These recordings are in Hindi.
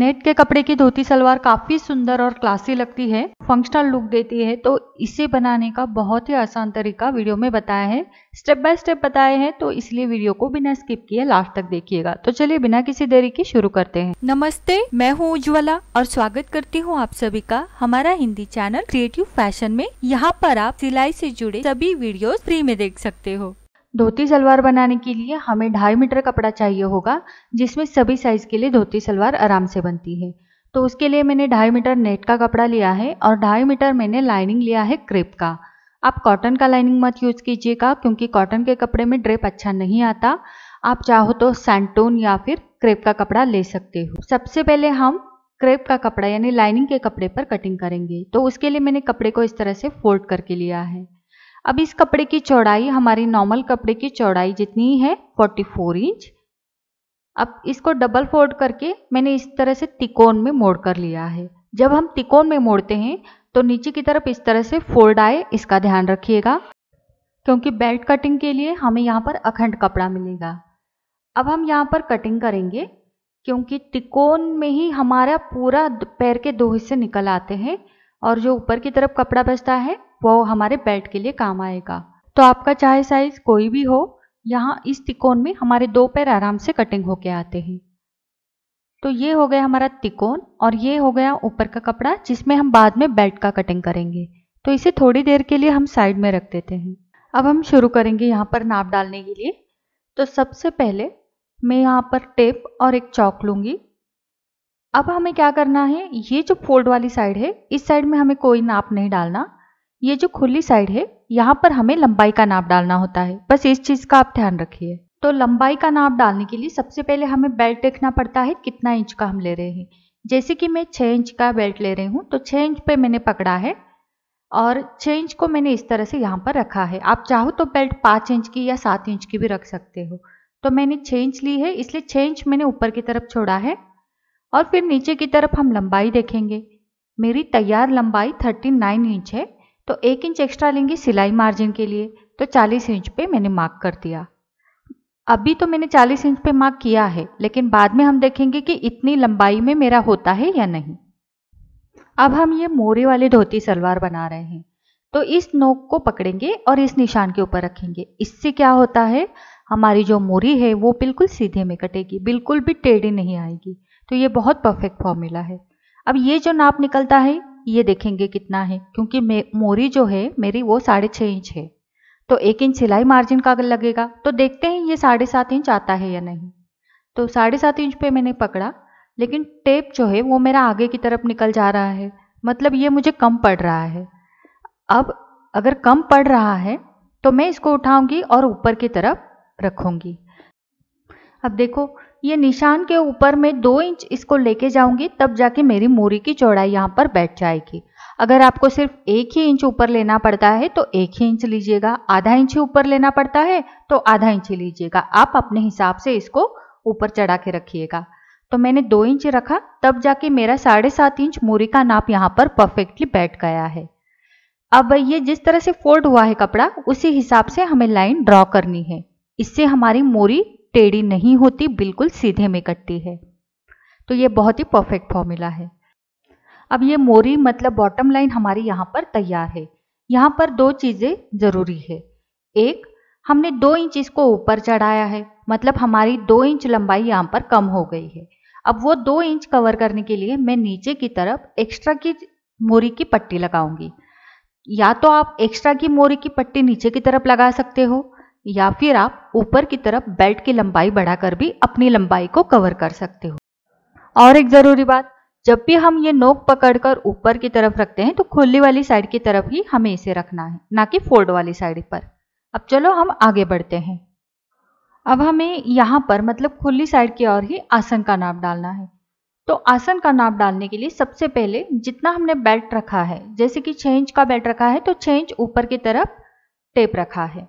नेट के कपड़े की धोती सलवार काफ़ी सुंदर और क्लासी लगती है फंक्शनल लुक देती है तो इसे बनाने का बहुत ही आसान तरीका वीडियो में बताया है स्टेप बाय स्टेप बताए हैं तो इसलिए वीडियो को बिना स्किप किए लास्ट तक देखिएगा तो चलिए बिना किसी देरी के शुरू करते हैं नमस्ते मैं हूँ उज्ज्वला और स्वागत करती हूँ आप सभी का हमारा हिंदी चैनल क्रिएटिव फैशन में यहाँ पर आप सिलाई से जुड़े सभी वीडियो फ्री में देख सकते हो धोती सलवार बनाने के लिए हमें ढाई मीटर कपड़ा चाहिए होगा जिसमें सभी साइज़ के लिए धोती सलवार आराम से बनती है तो उसके लिए मैंने ढाई मीटर नेट का कपड़ा लिया है और ढाई मीटर मैंने लाइनिंग लिया है क्रेप का आप कॉटन का लाइनिंग मत यूज़ कीजिएगा क्योंकि कॉटन के कपड़े में ड्रेप अच्छा नहीं आता आप चाहो तो सैंटोन या फिर क्रेप का कपड़ा ले सकते हो सबसे पहले हम क्रेप का कपड़ा यानी लाइनिंग के कपड़े पर कटिंग करेंगे तो उसके लिए मैंने कपड़े को इस तरह से फोल्ड करके लिया है अब इस कपड़े की चौड़ाई हमारी नॉर्मल कपड़े की चौड़ाई जितनी है 44 इंच अब इसको डबल फोल्ड करके मैंने इस तरह से तिकोन में मोड़ कर लिया है जब हम तिकोन में मोड़ते हैं तो नीचे की तरफ इस तरह से फोल्ड आए इसका ध्यान रखिएगा क्योंकि बेल्ट कटिंग के लिए हमें यहाँ पर अखंड कपड़ा मिलेगा अब हम यहाँ पर कटिंग करेंगे क्योंकि तिकोन में ही हमारा पूरा पैर के दो हिस्से निकल आते हैं और जो ऊपर की तरफ कपड़ा बचता है वो हमारे बेड के लिए काम आएगा तो आपका चाहे साइज कोई भी हो यहाँ इस तिकोन में हमारे दो पैर आराम से कटिंग होके आते हैं तो ये हो गया हमारा तिकोन और ये हो गया ऊपर का कपड़ा जिसमें हम बाद में बेल्ट का कटिंग करेंगे तो इसे थोड़ी देर के लिए हम साइड में रख देते हैं अब हम शुरू करेंगे यहाँ पर नाप डालने के लिए तो सबसे पहले मैं यहाँ पर टेप और एक चौक लूँगी अब हमें क्या करना है ये जो फोल्ड वाली साइड है इस साइड में हमें कोई नाप नहीं डालना ये जो खुली साइड है यहाँ पर हमें लंबाई का नाप डालना होता है बस इस चीज़ का आप ध्यान रखिए तो लंबाई का नाप डालने के लिए सबसे पहले हमें बेल्ट देखना पड़ता है कितना इंच का हम ले रहे हैं जैसे कि मैं छः इंच का बेल्ट ले रही हूँ तो छः इंच पे मैंने पकड़ा है और छः इंच को मैंने इस तरह से यहाँ पर रखा है आप चाहो तो बेल्ट पाँच इंच की या सात इंच की भी रख सकते हो तो मैंने छः इंच ली है इसलिए छः इंच मैंने ऊपर की तरफ छोड़ा है और फिर नीचे की तरफ हम लंबाई देखेंगे मेरी तैयार लंबाई थर्टी नाइन इंच है तो एक इंच एक्स्ट्रा लेंगे सिलाई मार्जिन के लिए तो 40 इंच पे मैंने मार्क कर दिया अभी तो मैंने 40 इंच पे मार्क किया है लेकिन बाद में हम देखेंगे कि इतनी लंबाई में मेरा होता है या नहीं अब हम ये मोरे वाले धोती सलवार बना रहे हैं तो इस नोक को पकड़ेंगे और इस निशान के ऊपर रखेंगे इससे क्या होता है हमारी जो मोरी है वो बिल्कुल सीधे में कटेगी बिल्कुल भी टेढ़ी नहीं आएगी तो ये बहुत परफेक्ट फॉर्मूला है अब ये जो नाप निकलता है ये देखेंगे कितना है क्योंकि मोरी जो है मेरी वो साढ़े छः इंच है तो एक इंच सिलाई मार्जिन का लगेगा तो देखते हैं ये साढ़े सात इंच आता है या नहीं तो साढ़े सात इंच पे मैंने पकड़ा लेकिन टेप जो है वो मेरा आगे की तरफ निकल जा रहा है मतलब ये मुझे कम पड़ रहा है अब अगर कम पड़ रहा है तो मैं इसको उठाऊंगी और ऊपर की तरफ रखूंगी अब देखो ये निशान के ऊपर मैं दो इंच इसको लेके जाऊंगी तब जाके मेरी मूरी की चौड़ाई यहाँ पर बैठ जाएगी अगर आपको सिर्फ एक ही इंच ऊपर लेना पड़ता है तो एक ही इंच लीजिएगा आधा इंच ऊपर लेना पड़ता है तो आधा इंच लीजिएगा आप अपने हिसाब से इसको ऊपर चढ़ा के रखिएगा तो मैंने दो इंच रखा तब जाके मेरा साढ़े सात इंच मोरी का नाप यहाँ पर परफेक्टली बैठ गया है अब ये जिस तरह से फोल्ड हुआ है कपड़ा उसी हिसाब से हमें लाइन ड्रॉ करनी है इससे हमारी मोरी टेढ़ी नहीं होती बिल्कुल सीधे में कटती है तो ये बहुत ही परफेक्ट फॉर्मूला है अब ये मोरी मतलब बॉटम लाइन हमारी यहाँ पर तैयार है यहाँ पर दो चीज़ें ज़रूरी है एक हमने दो इंच इसको ऊपर चढ़ाया है मतलब हमारी दो इंच लंबाई यहाँ पर कम हो गई है अब वो दो इंच कवर करने के लिए मैं नीचे की तरफ एक्स्ट्रा की मोरी की पट्टी लगाऊंगी या तो आप एक्स्ट्रा की मोरी की पट्टी नीचे की तरफ लगा सकते हो या फिर आप ऊपर की तरफ बेल्ट की लंबाई बढ़ाकर भी अपनी लंबाई को कवर कर सकते हो और एक ज़रूरी बात जब भी हम ये नोक पकड़कर ऊपर की तरफ रखते हैं तो खुली वाली साइड की तरफ ही हमें इसे रखना है ना कि फोल्ड वाली साइड पर अब चलो हम आगे बढ़ते हैं अब हमें यहाँ पर मतलब खुली साइड की ओर ही आसन का नाप डालना है तो आसन का नाप डालने के लिए सबसे पहले जितना हमने बेल्ट रखा है जैसे कि छः इंच का बेल्ट रखा है तो छः इंच ऊपर की तरफ टेप रखा है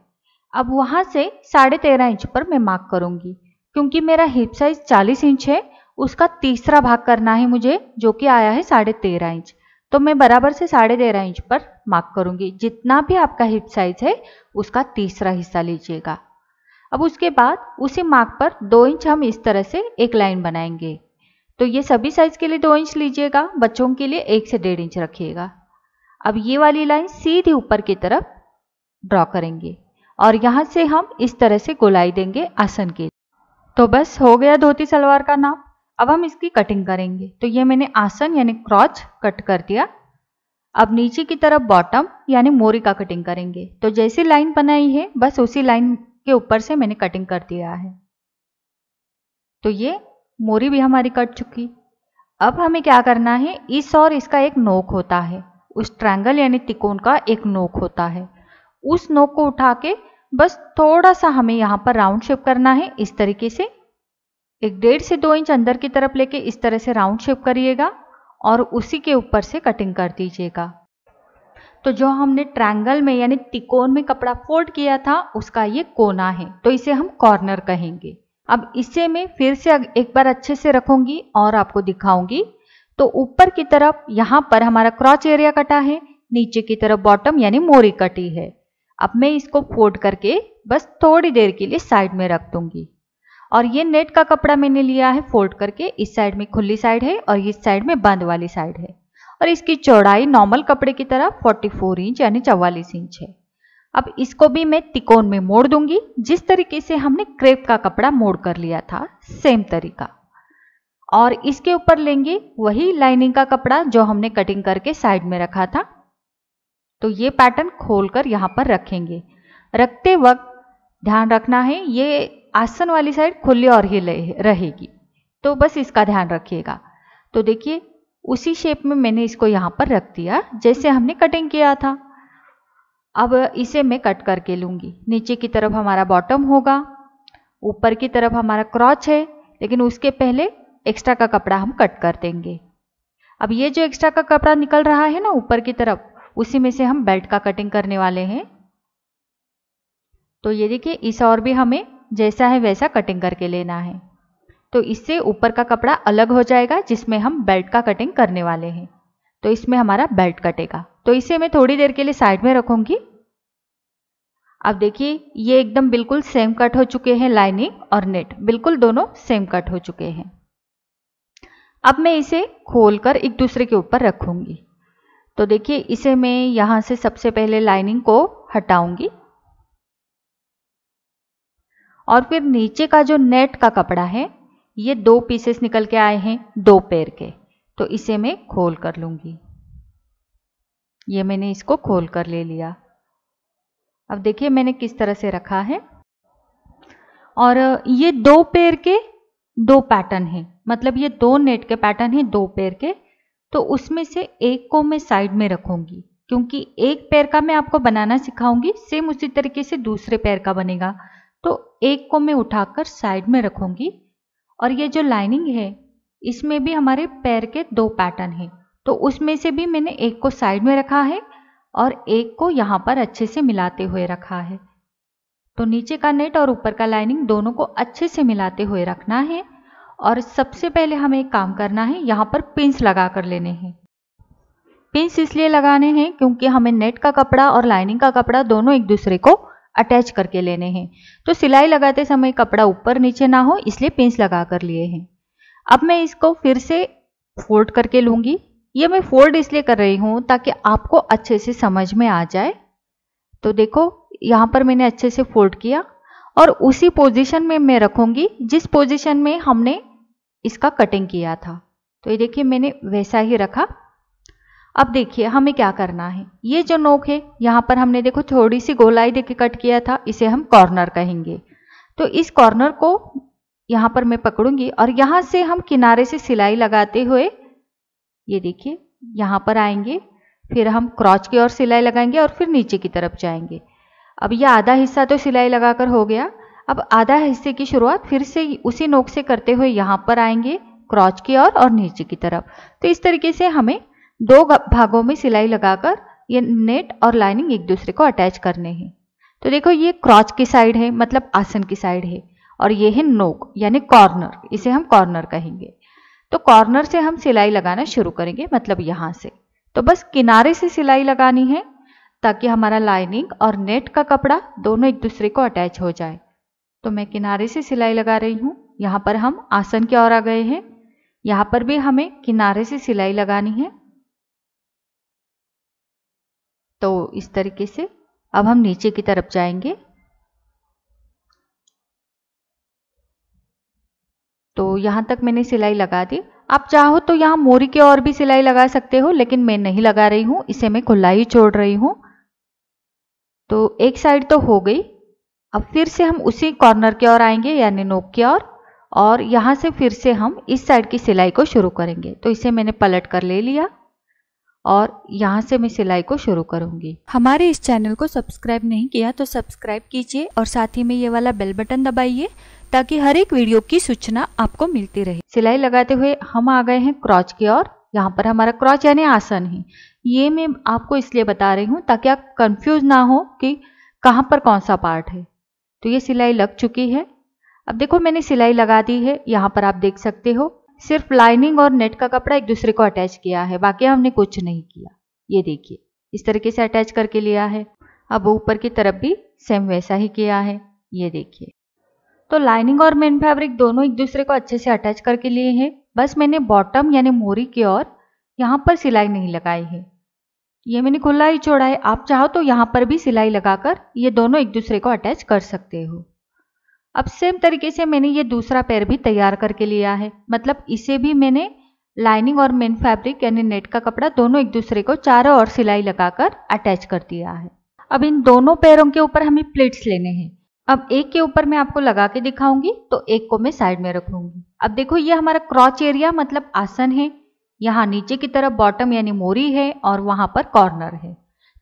अब वहाँ से साढ़े तेरह इंच पर मैं मार्क करूँगी क्योंकि मेरा हिप साइज चालीस इंच है उसका तीसरा भाग करना है मुझे जो कि आया है साढ़े तेरह इंच तो मैं बराबर से साढ़े तेरह इंच पर मार्क करूँगी जितना भी आपका हिप साइज है उसका तीसरा हिस्सा लीजिएगा अब उसके बाद उसी मार्क पर दो इंच हम इस तरह से एक लाइन बनाएंगे तो ये सभी साइज के लिए दो इंच लीजिएगा बच्चों के लिए एक से डेढ़ इंच रखिएगा अब ये वाली लाइन सीधी ऊपर की तरफ ड्रॉ करेंगे और यहाँ से हम इस तरह से गोलाई देंगे आसन के तो बस हो गया धोती सलवार का नाप अब हम इसकी कटिंग करेंगे तो ये मैंने आसन यानी क्रॉच कट कर दिया अब नीचे की तरफ बॉटम यानी मोरी का कटिंग करेंगे तो जैसी लाइन बनाई है बस उसी लाइन के ऊपर से मैंने कटिंग कर दिया है तो ये मोरी भी हमारी कट चुकी अब हमें क्या करना है इस और इसका एक नोक होता है उस ट्रायंगल यानी तिकोन का एक नोक होता है उस नोक को उठा के बस थोड़ा सा हमें यहाँ पर राउंड शेप करना है इस तरीके से एक डेढ़ से दो इंच अंदर की तरफ लेके इस तरह से राउंड शेप करिएगा और उसी के ऊपर से कटिंग कर दीजिएगा तो जो हमने ट्रायंगल में यानी तिकोन में कपड़ा फोल्ड किया था उसका ये कोना है तो इसे हम कॉर्नर कहेंगे अब इसे मैं फिर से एक बार अच्छे से रखूंगी और आपको दिखाऊंगी तो ऊपर की तरफ यहाँ पर हमारा क्रॉच एरिया कटा है नीचे की तरफ बॉटम यानी मोरी कटी है अब मैं इसको फोल्ड करके बस थोड़ी देर के लिए साइड में रख दूंगी और ये नेट का कपड़ा मैंने लिया है फोल्ड करके इस साइड में खुली साइड है और इस साइड में बंद वाली साइड है और इसकी चौड़ाई नॉर्मल कपड़े की तरह 44 इंच यानी चवालीस इंच है अब इसको भी मैं तिकोन में मोड़ दूंगी जिस तरीके से हमने क्रेप का कपड़ा मोड़ कर लिया था सेम तरीका और इसके ऊपर लेंगे वही लाइनिंग का कपड़ा जो हमने कटिंग करके साइड में रखा था तो ये पैटर्न खोलकर यहाँ पर रखेंगे रखते वक्त ध्यान रखना है ये आसन वाली साइड खुली और ही रहेगी तो बस इसका ध्यान रखिएगा तो देखिए उसी शेप में मैंने इसको यहाँ पर रख दिया जैसे हमने कटिंग किया था अब इसे मैं कट करके लूँगी नीचे की तरफ हमारा बॉटम होगा ऊपर की तरफ हमारा क्रॉच है लेकिन उसके पहले एक्स्ट्रा का कपड़ा हम कट कर देंगे अब ये जो एक्स्ट्रा का कपड़ा निकल रहा है ना ऊपर की तरफ उसी में से हम बेल्ट का कटिंग करने वाले हैं तो ये देखिए इस और भी हमें जैसा है वैसा कटिंग करके लेना है तो इससे ऊपर का कपड़ा अलग हो जाएगा जिसमें हम बेल्ट का कटिंग करने वाले हैं तो इसमें हमारा बेल्ट कटेगा तो इसे मैं थोड़ी देर के लिए साइड में रखूंगी अब देखिए ये एकदम बिल्कुल सेम कट हो चुके हैं लाइनिंग और नेट बिल्कुल दोनों सेम कट हो चुके हैं अब मैं इसे खोलकर एक दूसरे के ऊपर रखूंगी तो देखिए इसे मैं यहां से सबसे पहले लाइनिंग को हटाऊंगी और फिर नीचे का जो नेट का कपड़ा है ये दो पीसेस निकल के आए हैं दो पैर के तो इसे मैं खोल कर लूंगी ये मैंने इसको खोल कर ले लिया अब देखिए मैंने किस तरह से रखा है और ये दो पैर के दो पैटर्न हैं मतलब ये दो नेट के पैटर्न हैं दो पैर के तो उसमें से एक को मैं साइड में रखूंगी क्योंकि एक पैर का मैं आपको बनाना सिखाऊंगी सेम उसी तरीके से दूसरे पैर का बनेगा तो एक को मैं उठाकर साइड में रखूंगी और ये जो लाइनिंग है इसमें भी हमारे पैर के दो पैटर्न हैं तो उसमें से भी मैंने एक को साइड में रखा है और एक को यहाँ पर अच्छे से मिलाते हुए रखा है तो नीचे का नेट और ऊपर का लाइनिंग दोनों को अच्छे से मिलाते हुए रखना है और सबसे पहले हमें एक काम करना है यहाँ पर पिंस लगा कर लेने हैं पिंस इसलिए लगाने हैं क्योंकि हमें नेट का कपड़ा और लाइनिंग का कपड़ा दोनों एक दूसरे को अटैच करके लेने हैं तो सिलाई लगाते समय कपड़ा ऊपर नीचे ना हो इसलिए पिंस लगा कर लिए हैं अब मैं इसको फिर से फोल्ड करके लूँगी ये मैं फोल्ड इसलिए कर रही हूँ ताकि आपको अच्छे से समझ में आ जाए तो देखो यहाँ पर मैंने अच्छे से फोल्ड किया और उसी पोजीशन में मैं रखूँगी जिस पोजीशन में हमने इसका कटिंग किया था तो ये देखिए मैंने वैसा ही रखा अब देखिए हमें क्या करना है ये जो नोक है यहाँ पर हमने देखो थोड़ी सी गोलाई देके कट किया था इसे हम कॉर्नर कहेंगे तो इस कॉर्नर को यहाँ पर मैं पकड़ूंगी और यहाँ से हम किनारे से सिलाई लगाते हुए ये देखिए यहाँ पर आएंगे फिर हम क्रॉच की ओर सिलाई लगाएंगे और फिर नीचे की तरफ जाएंगे अब यह आधा हिस्सा तो सिलाई लगाकर हो गया अब आधा हिस्से की शुरुआत फिर से उसी नोक से करते हुए यहाँ पर आएंगे क्रॉच की ओर और, और नीचे की तरफ तो इस तरीके से हमें दो भागों में सिलाई लगाकर ये नेट और लाइनिंग एक दूसरे को अटैच करने हैं तो देखो ये क्रॉच की साइड है मतलब आसन की साइड है और ये है नोक यानी कॉर्नर इसे हम कॉर्नर कहेंगे तो कॉर्नर से हम सिलाई लगाना शुरू करेंगे मतलब यहाँ से तो बस किनारे से सिलाई लगानी है ताकि हमारा लाइनिंग और नेट का कपड़ा दोनों एक दूसरे को अटैच हो जाए तो मैं किनारे से सिलाई लगा रही हूँ यहाँ पर हम आसन की ओर आ गए हैं यहाँ पर भी हमें किनारे से सिलाई लगानी है तो इस तरीके से अब हम नीचे की तरफ जाएंगे तो यहाँ तक मैंने सिलाई लगा दी आप चाहो तो यहाँ मोरी की और भी सिलाई लगा सकते हो लेकिन मैं नहीं लगा रही हूँ इसे मैं खुला ही छोड़ रही हूँ तो एक साइड तो हो गई अब फिर से हम उसी कॉर्नर की ओर आएंगे यानी नोक की ओर और यहाँ से फिर से हम इस साइड की सिलाई को शुरू करेंगे तो इसे मैंने पलट कर ले लिया और यहाँ से मैं सिलाई को शुरू करूँगी हमारे इस चैनल को सब्सक्राइब नहीं किया तो सब्सक्राइब कीजिए और साथ ही में ये वाला बेल बटन दबाइए ताकि हर एक वीडियो की सूचना आपको मिलती रहे सिलाई लगाते हुए हम आ गए हैं क्रॉच की ओर यहाँ पर हमारा क्रॉच यानी आसन है ये मैं आपको इसलिए बता रही हूँ ताकि आप कन्फ्यूज ना हो कि कहाँ पर कौन सा पार्ट है तो ये सिलाई लग चुकी है अब देखो मैंने सिलाई लगा दी है यहाँ पर आप देख सकते हो सिर्फ लाइनिंग और नेट का कपड़ा एक दूसरे को अटैच किया है बाकी हमने कुछ नहीं किया ये देखिए इस तरीके से अटैच करके लिया है अब ऊपर की तरफ भी सेम वैसा ही किया है ये देखिए तो लाइनिंग और मेन फैब्रिक दोनों एक दूसरे को अच्छे से अटैच करके लिए हैं बस मैंने बॉटम यानी मोरी की ओर यहाँ पर सिलाई नहीं लगाई है ये मैंने खुला ही छोड़ा है आप चाहो तो यहाँ पर भी सिलाई लगाकर ये दोनों एक दूसरे को अटैच कर सकते हो अब सेम तरीके से मैंने ये दूसरा पैर भी तैयार करके लिया है मतलब इसे भी मैंने लाइनिंग और मेन फैब्रिक यानी नेट का कपड़ा दोनों एक दूसरे को चारों ओर सिलाई लगाकर अटैच कर दिया है अब इन दोनों पैरों के ऊपर हमें प्लेट्स लेने हैं अब एक के ऊपर मैं आपको लगा के दिखाऊंगी तो एक को मैं साइड में रखूंगी अब देखो ये हमारा क्रॉच एरिया मतलब आसन है यहाँ नीचे की तरफ बॉटम यानी मोरी है और वहां पर कॉर्नर है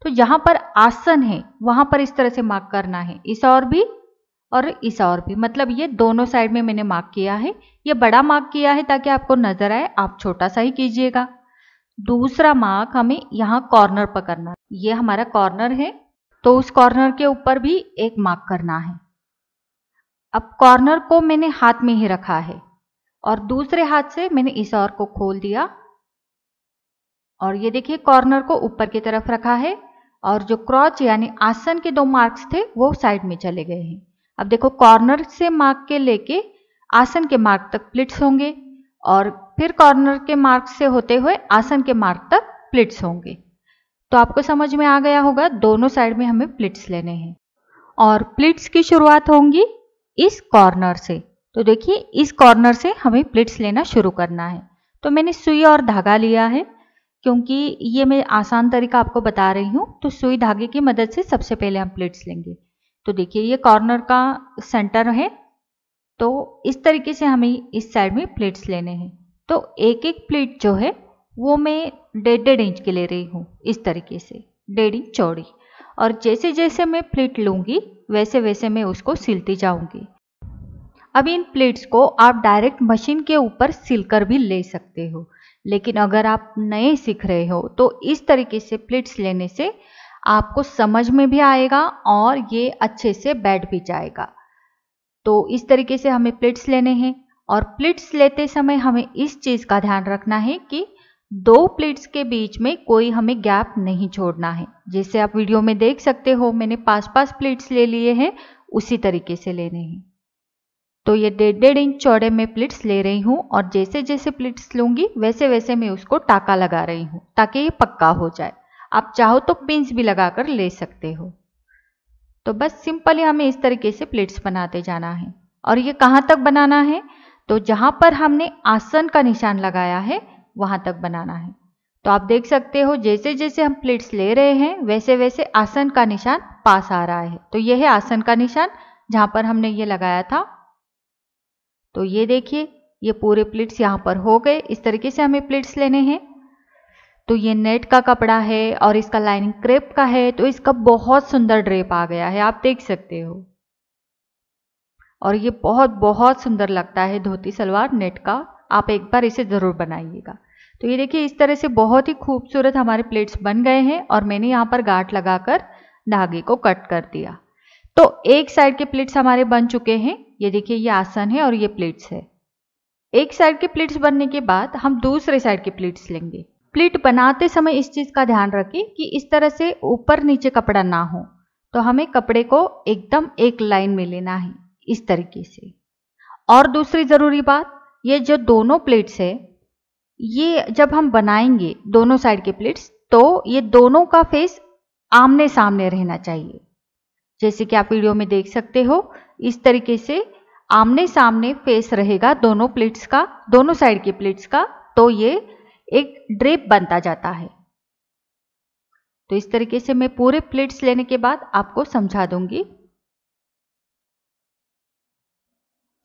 तो जहां पर आसन है वहां पर इस तरह से मार्क करना है इस और भी और इस और भी मतलब ये दोनों साइड में मैंने मार्क किया है ये बड़ा मार्क किया है ताकि आपको नजर आए आप छोटा सा ही कीजिएगा दूसरा मार्क हमें यहाँ कॉर्नर पर करना ये हमारा कॉर्नर है तो उस कॉर्नर के ऊपर भी एक मार्क करना है अब कॉर्नर को मैंने हाथ में ही रखा है और दूसरे हाथ से मैंने इस और को खोल दिया और ये देखिए कॉर्नर को ऊपर की तरफ रखा है और जो क्रॉच यानी आसन के दो मार्क्स थे वो साइड में चले गए हैं अब देखो कॉर्नर से मार्क के लेके आसन के मार्क तक प्लिट्स होंगे और फिर कॉर्नर के मार्क से होते हुए आसन के मार्क तक प्लिट्स होंगे तो आपको समझ में आ गया होगा दोनों साइड में हमें प्लिट्स लेने हैं और प्लिट्स की शुरुआत होंगी इस कॉर्नर से तो देखिए इस कॉर्नर से हमें प्लिट्स लेना शुरू करना है तो मैंने सुई और धागा लिया है क्योंकि ये मैं आसान तरीका आपको बता रही हूँ तो सुई धागे की मदद से सबसे पहले हम प्लेट्स लेंगे तो देखिए ये कॉर्नर का सेंटर है तो इस तरीके से हमें इस साइड में प्लेट्स लेने हैं तो एक एक प्लेट जो है वो मैं डेढ़ डेढ़ इंच की ले रही हूँ इस तरीके से डेढ़ इंच चौड़ी और जैसे जैसे मैं प्लेट लूँगी वैसे वैसे मैं उसको सिलती जाऊँगी अब इन प्लेट्स को आप डायरेक्ट मशीन के ऊपर सिलकर भी ले सकते हो लेकिन अगर आप नए सीख रहे हो तो इस तरीके से प्लिट्स लेने से आपको समझ में भी आएगा और ये अच्छे से बैठ भी जाएगा तो इस तरीके से हमें प्लिट्स लेने हैं और प्लिट्स लेते समय हमें इस चीज़ का ध्यान रखना है कि दो प्लेट्स के बीच में कोई हमें गैप नहीं छोड़ना है जैसे आप वीडियो में देख सकते हो मैंने पास पास प्लेट्स ले लिए हैं उसी तरीके से लेने हैं तो ये डेढ़ डेढ़ इंच चौड़े में प्लिट्स ले रही हूँ और जैसे जैसे प्लिट्स लूंगी वैसे वैसे मैं उसको टाका लगा रही हूँ ताकि ये पक्का हो जाए आप चाहो तो पिंस भी लगा कर ले सकते हो तो बस सिंपली हमें इस तरीके से प्लेट्स बनाते जाना है और ये कहाँ तक बनाना है तो जहाँ पर हमने आसन का निशान लगाया है वहाँ तक बनाना है तो आप देख सकते हो जैसे जैसे हम प्लेट्स ले रहे हैं वैसे वैसे आसन का निशान पास आ रहा है तो यह है आसन का निशान जहां पर हमने ये लगाया था तो ये देखिए ये पूरे प्लेट्स यहाँ पर हो गए इस तरीके से हमें प्लेट्स लेने हैं तो ये नेट का कपड़ा है और इसका लाइनिंग क्रेप का है तो इसका बहुत सुंदर ड्रेप आ गया है आप देख सकते हो और ये बहुत बहुत सुंदर लगता है धोती सलवार नेट का आप एक बार इसे ज़रूर बनाइएगा तो ये देखिए इस तरह से बहुत ही खूबसूरत हमारे प्लेट्स बन गए हैं और मैंने यहाँ पर गाठ लगाकर धागे को कट कर दिया तो एक साइड के प्लेट्स हमारे बन चुके हैं ये देखिए ये आसन है और ये प्लेट्स है एक साइड के प्लेट्स बनने के बाद हम दूसरे साइड के प्लेट्स लेंगे प्लेट बनाते समय इस चीज़ का ध्यान रखें कि इस तरह से ऊपर नीचे कपड़ा ना हो तो हमें कपड़े को एकदम एक लाइन में लेना है इस तरीके से और दूसरी ज़रूरी बात ये जो दोनों प्लेट्स है ये जब हम बनाएंगे दोनों साइड के प्लेट्स तो ये दोनों का फेस आमने सामने रहना चाहिए जैसे कि आप वीडियो में देख सकते हो इस तरीके से आमने सामने फेस रहेगा दोनों प्लेट्स का दोनों साइड के प्लेट्स का तो ये एक ड्रेप बनता जाता है तो इस तरीके से मैं पूरे प्लेट्स लेने के बाद आपको समझा दूंगी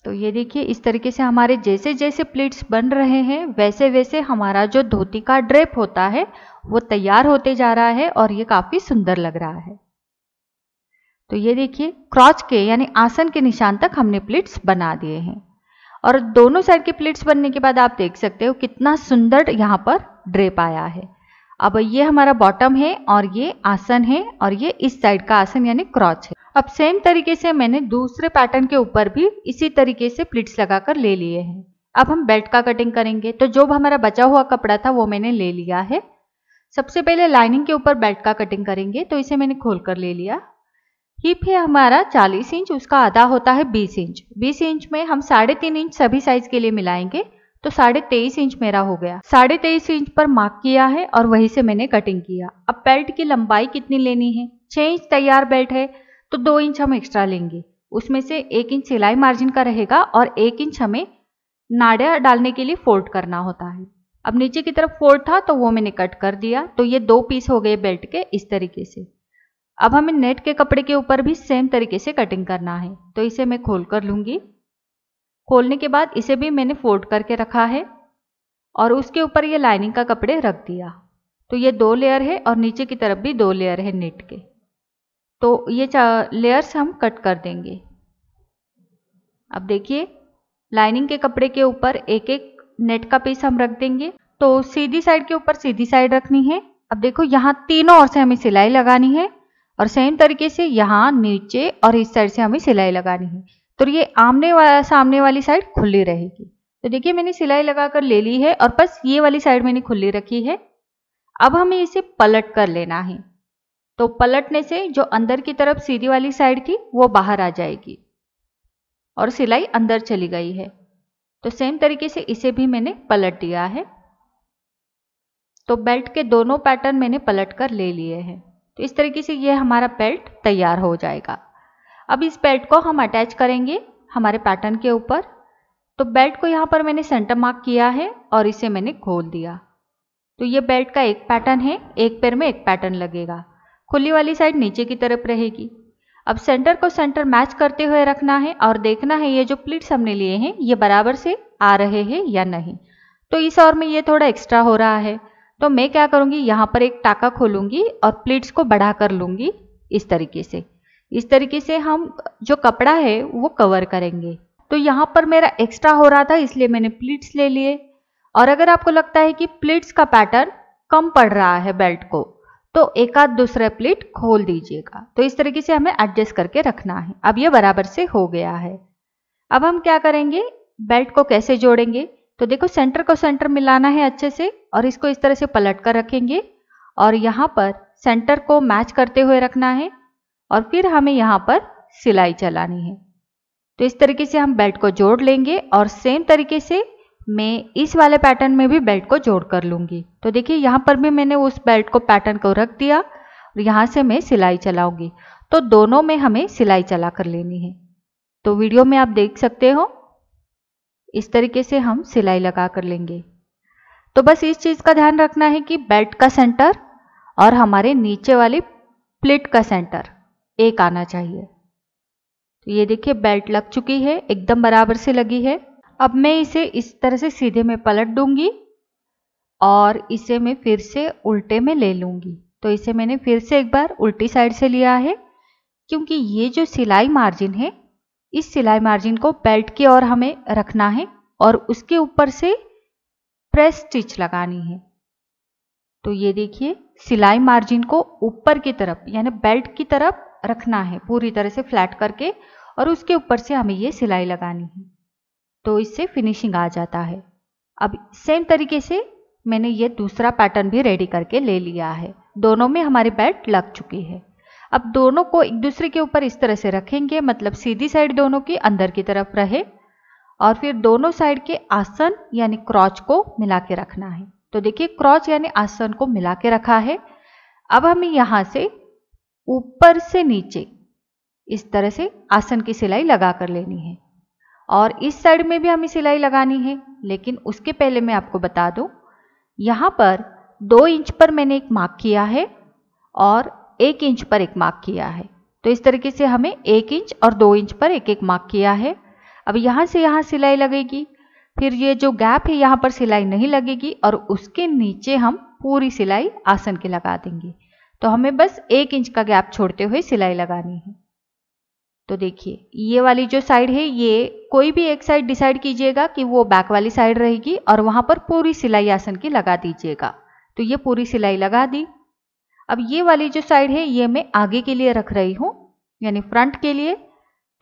तो ये देखिए इस तरीके से हमारे जैसे जैसे प्लेट्स बन रहे हैं वैसे वैसे हमारा जो धोती का ड्रेप होता है वो तैयार होते जा रहा है और ये काफ़ी सुंदर लग रहा है तो ये देखिए क्रॉच के यानी आसन के निशान तक हमने प्लेट्स बना दिए हैं और दोनों साइड के प्लेट्स बनने के बाद आप देख सकते हो कितना सुंदर यहाँ पर ड्रेप आया है अब ये हमारा बॉटम है और ये आसन है और ये इस साइड का आसन यानी क्रॉच है अब सेम तरीके से मैंने दूसरे पैटर्न के ऊपर भी इसी तरीके से प्लिट्स लगाकर ले लिए हैं अब हम बेल्ट का कटिंग करेंगे तो जो हमारा बचा हुआ कपड़ा था वो मैंने ले लिया है सबसे पहले लाइनिंग के ऊपर बेल्ट का कटिंग करेंगे तो इसे मैंने खोल कर ले लिया हिप है हमारा 40 इंच उसका आधा होता है 20 इंच 20 इंच में हम साढ़े तीन इंच सभी साइज के लिए मिलाएंगे तो साढ़े तेईस इंच मेरा हो गया साढ़े तेईस इंच पर मार्क किया है और वहीं से मैंने कटिंग किया अब बेल्ट की लंबाई कितनी लेनी है छह इंच तैयार बेल्ट है तो दो इंच हम एक्स्ट्रा लेंगे उसमें से एक इंच सिलाई मार्जिन का रहेगा और एक इंच हमें नाड़िया डालने के लिए फोल्ड करना होता है अब नीचे की तरफ फोल्ड था तो वो मैंने कट कर दिया तो ये दो पीस हो गए बेल्ट के इस तरीके से अब हमें नेट के कपड़े के ऊपर भी सेम तरीके से कटिंग करना है तो इसे मैं खोल कर लूँगी खोलने के बाद इसे भी मैंने फोल्ड करके रखा है और उसके ऊपर ये लाइनिंग का कपड़े रख दिया तो ये दो लेयर है और नीचे की तरफ भी दो लेयर है नेट के तो ये लेयर्स हम कट कर देंगे अब देखिए लाइनिंग के कपड़े के ऊपर एक एक नेट का पीस हम रख देंगे तो सीधी साइड के ऊपर सीधी साइड रखनी है अब देखो यहाँ तीनों ओर से हमें सिलाई लगानी है और सेम तरीके से यहाँ नीचे और इस साइड से हमें सिलाई लगानी है तो ये आमने वाला सामने वाली साइड खुली रहेगी तो देखिए मैंने सिलाई लगा कर ले ली है और बस ये वाली साइड मैंने खुली रखी है अब हमें इसे पलट कर लेना है तो पलटने से जो अंदर की तरफ सीधी वाली साइड थी वो बाहर आ जाएगी और सिलाई अंदर चली गई है तो सेम तरीके से इसे भी मैंने पलट दिया है तो बेल्ट के दोनों पैटर्न मैंने पलट कर ले लिए हैं तो इस तरीके से ये हमारा बेल्ट तैयार हो जाएगा अब इस बेल्ट को हम अटैच करेंगे हमारे पैटर्न के ऊपर तो बेल्ट को यहाँ पर मैंने सेंटर मार्क किया है और इसे मैंने खोल दिया तो ये बेल्ट का एक पैटर्न है एक पैर में एक पैटर्न लगेगा खुली वाली साइड नीचे की तरफ रहेगी अब सेंटर को सेंटर मैच करते हुए रखना है और देखना है ये जो प्लीट्स हमने लिए हैं ये बराबर से आ रहे हैं या नहीं तो इस और में ये थोड़ा एक्स्ट्रा हो रहा है तो मैं क्या करूँगी यहाँ पर एक टाका खोलूँगी और प्लीट्स को बढ़ा कर लूँगी इस तरीके से इस तरीके से हम जो कपड़ा है वो कवर करेंगे तो यहाँ पर मेरा एक्स्ट्रा हो रहा था इसलिए मैंने प्लीट्स ले लिए और अगर आपको लगता है कि प्लीट्स का पैटर्न कम पड़ रहा है बेल्ट को तो एक आध दूसरा प्लीट खोल दीजिएगा तो इस तरीके से हमें एडजस्ट करके रखना है अब ये बराबर से हो गया है अब हम क्या करेंगे बेल्ट को कैसे जोड़ेंगे तो देखो सेंटर को सेंटर मिलाना है अच्छे से और इसको इस तरह से पलट कर रखेंगे और यहाँ पर सेंटर को मैच करते हुए रखना है और फिर हमें यहाँ पर सिलाई चलानी है तो इस तरीके से हम बेल्ट को जोड़ लेंगे और सेम तरीके से मैं इस वाले पैटर्न में भी बेल्ट को जोड़ कर लूँगी तो देखिए यहाँ पर भी मैंने उस बेल्ट को पैटर्न को रख दिया और यहाँ से मैं सिलाई चलाऊँगी तो दोनों में हमें सिलाई चला कर लेनी है तो वीडियो में आप देख सकते हो इस तरीके से हम सिलाई लगा कर लेंगे तो बस इस चीज़ का ध्यान रखना है कि बेल्ट का सेंटर और हमारे नीचे वाली प्लेट का सेंटर एक आना चाहिए तो ये देखिए बेल्ट लग चुकी है एकदम बराबर से लगी है अब मैं इसे इस तरह से सीधे में पलट दूंगी और इसे मैं फिर से उल्टे में ले लूंगी तो इसे मैंने फिर से एक बार उल्टी साइड से लिया है क्योंकि ये जो सिलाई मार्जिन है इस सिलाई मार्जिन को बेल्ट की ओर हमें रखना है और उसके ऊपर से प्रेस स्टिच लगानी है तो ये देखिए सिलाई मार्जिन को ऊपर की तरफ यानी बेल्ट की तरफ रखना है पूरी तरह से फ्लैट करके और उसके ऊपर से हमें ये सिलाई लगानी है तो इससे फिनिशिंग आ जाता है अब सेम तरीके से मैंने ये दूसरा पैटर्न भी रेडी करके ले लिया है दोनों में हमारी बेल्ट लग चुकी है अब दोनों को एक दूसरे के ऊपर इस तरह से रखेंगे मतलब सीधी साइड दोनों की अंदर की तरफ रहे और फिर दोनों साइड के आसन यानी क्रॉच को मिला के रखना है तो देखिए क्रॉच यानी आसन को मिला के रखा है अब हमें यहां से ऊपर से नीचे इस तरह से आसन की सिलाई लगा कर लेनी है और इस साइड में भी हमें सिलाई लगानी है लेकिन उसके पहले मैं आपको बता दूं यहां पर दो इंच पर मैंने एक मार्क किया है और एक इंच पर एक मार्क किया है तो इस तरीके से हमें एक इंच और दो इंच पर एक एक मार्क किया है अब यहाँ से यहाँ सिलाई लगेगी फिर ये जो गैप है यहाँ पर सिलाई नहीं लगेगी और उसके नीचे हम पूरी सिलाई आसन के लगा देंगे तो हमें बस एक इंच का गैप छोड़ते हुए सिलाई लगानी है तो देखिए ये वाली जो साइड है ये कोई भी एक साइड डिसाइड कीजिएगा कि वो बैक वाली साइड रहेगी और वहाँ पर पूरी सिलाई आसन की लगा दीजिएगा तो ये पूरी सिलाई लगा दी अब ये वाली जो साइड है ये मैं आगे के लिए रख रही हूँ यानी फ्रंट के लिए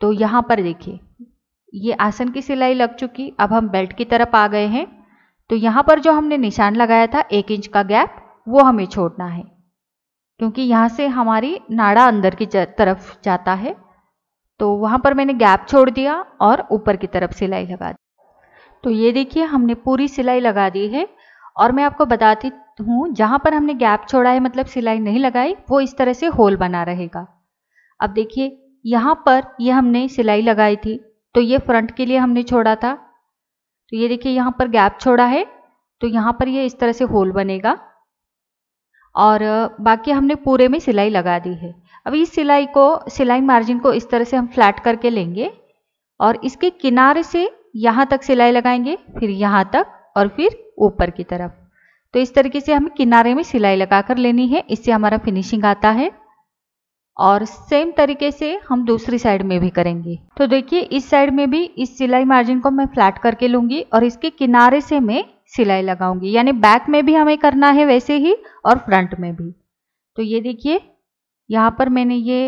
तो यहाँ पर देखिए ये आसन की सिलाई लग चुकी अब हम बेल्ट की तरफ आ गए हैं तो यहाँ पर जो हमने निशान लगाया था एक इंच का गैप वो हमें छोड़ना है क्योंकि यहाँ से हमारी नाड़ा अंदर की तरफ जाता है तो वहाँ पर मैंने गैप छोड़ दिया और ऊपर की तरफ सिलाई लगा दी तो ये देखिए हमने पूरी सिलाई लगा दी है और मैं आपको बताती हूँ जहाँ पर हमने गैप छोड़ा है मतलब सिलाई नहीं लगाई वो इस तरह से होल बना रहेगा अब देखिए यहाँ पर ये यह हमने सिलाई लगाई थी तो ये फ्रंट के लिए हमने छोड़ा था तो ये देखिए यहाँ पर गैप छोड़ा है तो यहाँ पर ये इस तरह से होल बनेगा और बाकी हमने पूरे में सिलाई लगा दी है अब इस सिलाई को सिलाई मार्जिन को इस तरह से हम फ्लैट करके लेंगे और इसके किनारे से यहाँ तक सिलाई लगाएंगे फिर यहाँ तक और फिर ऊपर की तरफ तो इस तरीके से हमें किनारे में सिलाई लगा कर लेनी है इससे हमारा फिनिशिंग आता है और सेम तरीके से हम दूसरी साइड में भी करेंगे तो देखिए इस साइड में भी इस सिलाई मार्जिन को मैं फ्लैट करके लूंगी और इसके किनारे से मैं सिलाई लगाऊंगी यानी बैक में भी हमें करना है वैसे ही और फ्रंट में भी तो ये देखिए यहाँ पर मैंने ये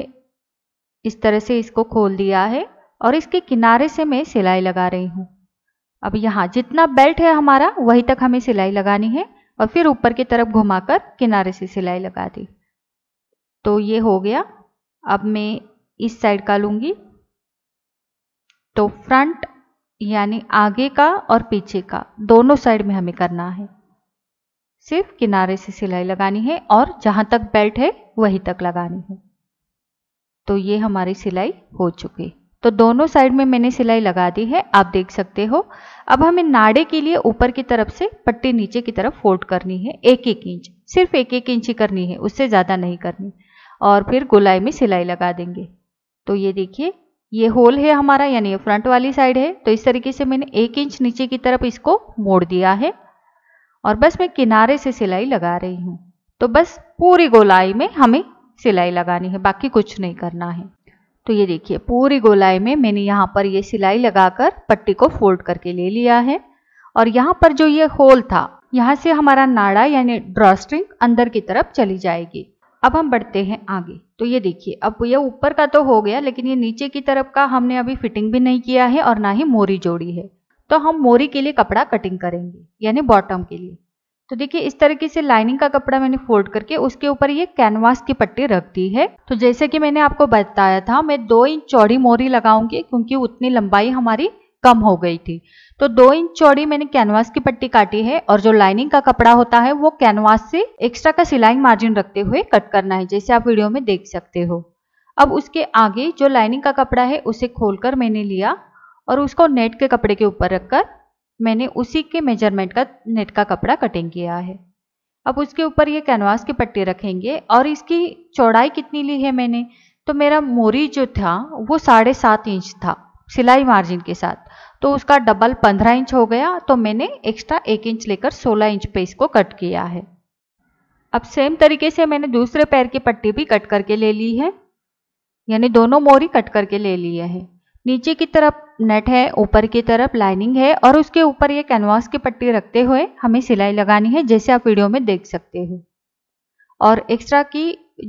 इस तरह से इसको खोल दिया है और इसके किनारे से मैं सिलाई लगा रही हूँ अब यहाँ जितना बेल्ट है हमारा वही तक हमें सिलाई लगानी है और फिर ऊपर की तरफ घुमाकर किनारे से सिलाई लगा दी तो ये हो गया अब मैं इस साइड का लूंगी तो फ्रंट यानी आगे का और पीछे का दोनों साइड में हमें करना है सिर्फ किनारे से सिलाई लगानी है और जहां तक बेल्ट है वहीं तक लगानी है तो ये हमारी सिलाई हो चुकी तो दोनों साइड में मैंने सिलाई लगा दी है आप देख सकते हो अब हमें नाड़े के लिए ऊपर की तरफ से पट्टी नीचे की तरफ फोल्ड करनी है एक एक इंच सिर्फ एक एक इंच ही करनी है उससे ज़्यादा नहीं करनी और फिर गोलाई में सिलाई लगा देंगे तो ये देखिए ये होल है हमारा यानी ये फ्रंट वाली साइड है तो इस तरीके से मैंने एक इंच नीचे की तरफ इसको मोड़ दिया है और बस मैं किनारे से सिलाई लगा रही हूँ तो बस पूरी गोलाई में हमें सिलाई लगानी है बाकी कुछ नहीं करना है तो ये देखिए पूरी गोलाई में मैंने यहाँ पर ये सिलाई लगाकर पट्टी को फोल्ड करके ले लिया है और यहाँ पर जो ये होल था यहाँ से हमारा नाड़ा यानी ड्रॉस्ट्रिंग अंदर की तरफ चली जाएगी अब हम बढ़ते हैं आगे तो ये देखिए अब ये ऊपर का तो हो गया लेकिन ये नीचे की तरफ का हमने अभी फिटिंग भी नहीं किया है और ना ही मोरी जोड़ी है तो हम मोरी के लिए कपड़ा कटिंग करेंगे यानी बॉटम के लिए तो देखिए इस तरीके से लाइनिंग का कपड़ा मैंने फोल्ड करके उसके ऊपर ये कैनवास की पट्टी रख दी है तो जैसे कि मैंने आपको बताया था मैं दो इंच चौड़ी मोरी लगाऊंगी क्योंकि उतनी लंबाई हमारी कम हो गई थी तो दो इंच चौड़ी मैंने कैनवास की पट्टी काटी है और जो लाइनिंग का कपड़ा होता है वो कैनवास से एक्स्ट्रा का सिलाई मार्जिन रखते हुए कट करना है जैसे आप वीडियो में देख सकते हो अब उसके आगे जो लाइनिंग का कपड़ा है उसे खोलकर मैंने लिया और उसको नेट के कपड़े के ऊपर रखकर मैंने उसी के मेजरमेंट का नेट का कपड़ा कटिंग किया है अब उसके ऊपर ये कैनवास की पट्टी रखेंगे और इसकी चौड़ाई कितनी ली है मैंने तो मेरा मोरी जो था वो साढ़े सात इंच था सिलाई मार्जिन के साथ तो उसका डबल पंद्रह इंच हो गया तो मैंने एक्स्ट्रा एक इंच लेकर सोलह इंच पे इसको कट किया है अब सेम तरीके से मैंने दूसरे पैर की पट्टी भी कट करके ले ली है यानी दोनों मोरी कट करके ले लिए हैं नीचे की तरफ नेट है ऊपर की तरफ लाइनिंग है और उसके ऊपर ये कैनवास की पट्टी रखते हुए हमें सिलाई लगानी है जैसे आप वीडियो में देख सकते हो और एक्स्ट्रा की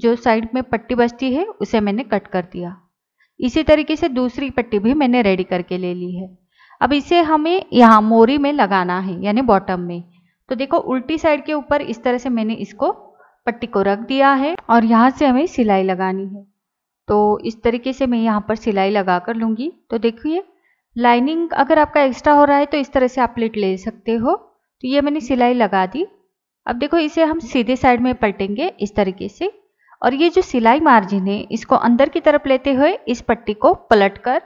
जो साइड में पट्टी बचती है उसे मैंने कट कर दिया इसी तरीके से दूसरी पट्टी भी मैंने रेडी करके ले ली है अब इसे हमें यहाँ मोरी में लगाना है यानी बॉटम में तो देखो उल्टी साइड के ऊपर इस तरह से मैंने इसको पट्टी को रख दिया है और यहाँ से हमें सिलाई लगानी है तो इस तरीके से मैं यहाँ पर सिलाई लगा कर लूँगी तो देखिए लाइनिंग अगर आपका एक्स्ट्रा हो रहा है तो इस तरह से आप प्लेट ले सकते हो तो ये मैंने सिलाई लगा दी अब देखो इसे हम सीधे साइड में पलटेंगे इस तरीके से और ये जो सिलाई मार्जिन है इसको अंदर की तरफ लेते हुए इस पट्टी को पलट कर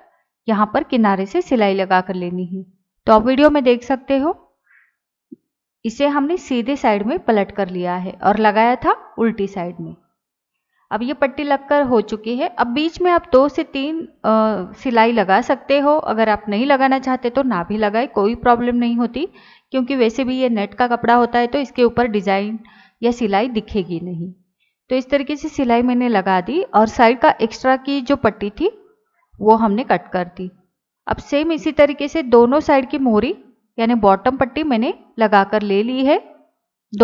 यहाँ पर किनारे से सिलाई लगा कर लेनी है तो आप वीडियो में देख सकते हो इसे हमने सीधे साइड में पलट कर लिया है और लगाया था उल्टी साइड में अब ये पट्टी लगकर हो चुकी है अब बीच में आप दो से तीन आ, सिलाई लगा सकते हो अगर आप नहीं लगाना चाहते तो ना भी लगाए कोई प्रॉब्लम नहीं होती क्योंकि वैसे भी ये नेट का कपड़ा होता है तो इसके ऊपर डिज़ाइन या सिलाई दिखेगी नहीं तो इस तरीके से सिलाई मैंने लगा दी और साइड का एक्स्ट्रा की जो पट्टी थी वो हमने कट कर दी अब सेम इसी तरीके से दोनों साइड की मोरी यानी बॉटम पट्टी मैंने लगा कर ले ली है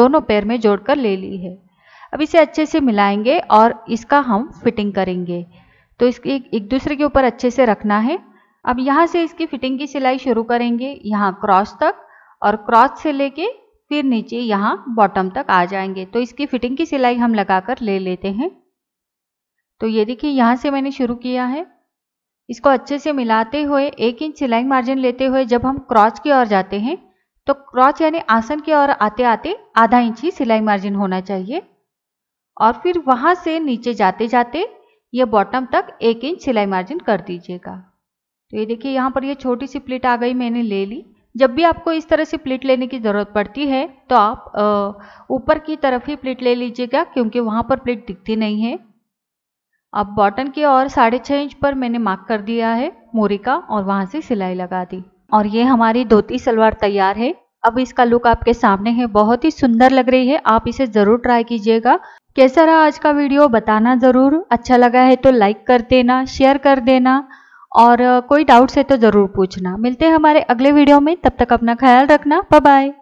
दोनों पैर में जोड़कर ले ली है अब इसे अच्छे से मिलाएंगे और इसका हम फिटिंग करेंगे तो इसके एक दूसरे के ऊपर अच्छे से रखना है अब यहाँ से इसकी फिटिंग की सिलाई शुरू करेंगे यहाँ क्रॉस तक और क्रॉस से लेके फिर नीचे यहाँ बॉटम तक आ जाएंगे तो इसकी फिटिंग की सिलाई हम लगाकर ले लेते हैं तो ये देखिए यहाँ से मैंने शुरू किया है इसको अच्छे से मिलाते हुए एक इंच सिलाई मार्जिन लेते हुए जब हम क्रॉच की ओर जाते हैं तो क्रॉच यानी आसन की ओर आते आते आधा इंच ही सिलाई मार्जिन होना चाहिए और फिर वहां से नीचे जाते जाते ये बॉटम तक एक इंच सिलाई मार्जिन कर दीजिएगा तो ये देखिए यहाँ पर ये छोटी सी प्लेट आ गई मैंने ले ली जब भी आपको इस तरह से प्लेट लेने की ज़रूरत पड़ती है तो आप ऊपर की तरफ ही प्लेट ले लीजिएगा क्योंकि वहां पर प्लेट दिखती नहीं है अब बॉटम की और साढ़े छः इंच पर मैंने मार्क कर दिया है मोरी का और वहाँ से सिलाई लगा दी और ये हमारी धोती सलवार तैयार है अब इसका लुक आपके सामने है बहुत ही सुंदर लग रही है आप इसे ज़रूर ट्राई कीजिएगा कैसा रहा आज का वीडियो बताना ज़रूर अच्छा लगा है तो लाइक कर देना शेयर कर देना और कोई डाउट्स है तो ज़रूर पूछना मिलते हैं हमारे अगले वीडियो में तब तक अपना ख्याल रखना बाय